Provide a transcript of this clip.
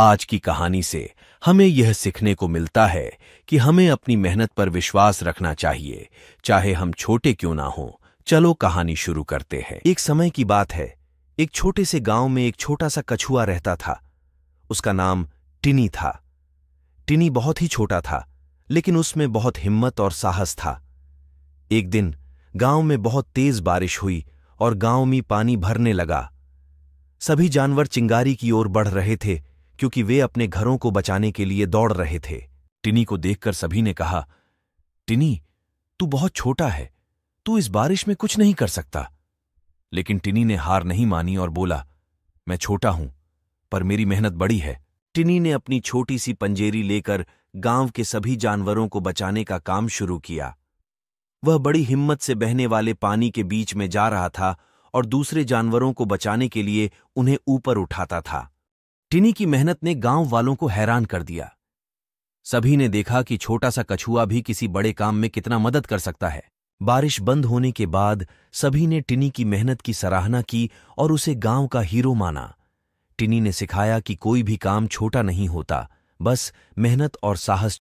आज की कहानी से हमें यह सीखने को मिलता है कि हमें अपनी मेहनत पर विश्वास रखना चाहिए चाहे हम छोटे क्यों ना हों चलो कहानी शुरू करते हैं एक समय की बात है एक छोटे से गांव में एक छोटा सा कछुआ रहता था उसका नाम टिनी था टिनी बहुत ही छोटा था लेकिन उसमें बहुत हिम्मत और साहस था एक दिन गांव में बहुत तेज बारिश हुई और गांव में पानी भरने लगा सभी जानवर चिंगारी की ओर बढ़ रहे थे क्योंकि वे अपने घरों को बचाने के लिए दौड़ रहे थे टिनी को देखकर सभी ने कहा टिनी तू बहुत छोटा है तू इस बारिश में कुछ नहीं कर सकता लेकिन टिनी ने हार नहीं मानी और बोला मैं छोटा हूं पर मेरी मेहनत बड़ी है टिनी ने अपनी छोटी सी पंजेरी लेकर गांव के सभी जानवरों को बचाने का काम शुरू किया वह बड़ी हिम्मत से बहने वाले पानी के बीच में जा रहा था और दूसरे जानवरों को बचाने के लिए उन्हें ऊपर उठाता था टिनी की मेहनत ने गांव वालों को हैरान कर दिया सभी ने देखा कि छोटा सा कछुआ भी किसी बड़े काम में कितना मदद कर सकता है बारिश बंद होने के बाद सभी ने टिनी की मेहनत की सराहना की और उसे गांव का हीरो माना टिनी ने सिखाया कि कोई भी काम छोटा नहीं होता बस मेहनत और साहस